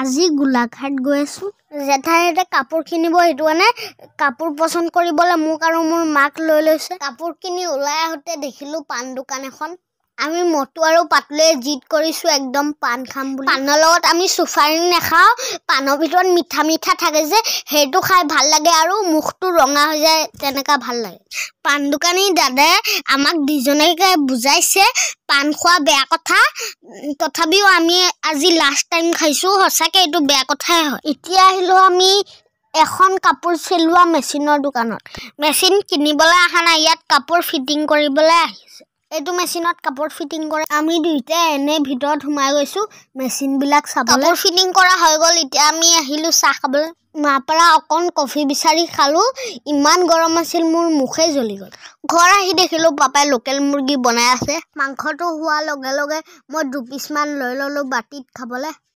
আজি গোলাঘাট গৈ আছোঁ জেঠাইহঁতে কাপোৰ কিনিব সেইটো মানে কাপোৰ পচন্দ কৰিবলৈ মোক আৰু মোৰ মাক লৈ লৈছে কাপোৰ কিনি ওলাই আহোঁতে দেখিলোঁ পাণ দোকান এখন আমি মটু আৰু পাতলৈ জিদ কৰিছোঁ একদম পাণ খাম বুলি পাণৰ লগত আমি চুফাৰি নেখাওঁ পাণৰ ভিতৰত মিঠা মিঠা থাকে যে সেইটো খাই ভাল লাগে আৰু মুখটো ৰঙা হৈ যায় তেনেকুৱা ভাল লাগে পাণ দোকানী দাদাই আমাক দুজনীকে বুজাইছে পাণ খোৱা বেয়া কথা তথাপিও আমি আজি লাষ্ট টাইম খাইছোঁ সঁচাকৈ এইটো বেয়া কথাই হয় এতিয়া আহিলোঁ আমি এখন কাপোৰ চিলোৱা মেচিনৰ দোকানত মেচিন কিনিবলৈ অহা নাই ইয়াত কাপোৰ ফিটিং কৰিবলৈ আহিছে এইটো মেচিনত কাপোৰ ফিটিং কৰে আমি দুইটাই এনে ভিতৰত সোমাই গৈছো মেচিনবিলাক চাবলৈ ফিটিং কৰা হৈ গ'ল এতিয়া আমি আহিলো চাহ খাবলৈ মাৰ পৰা অকণ কফি বিচাৰি খালো ইমান গৰম আছিল মোৰ মুখে জ্বলি গ'ল ঘৰ আহি দেখিলো পাপাই লোকেল মুৰ্গী বনাই আছে মাংসটো হোৱাৰ লগে লগে মই দুপিচমান লৈ ললো বাতিত খাবলৈ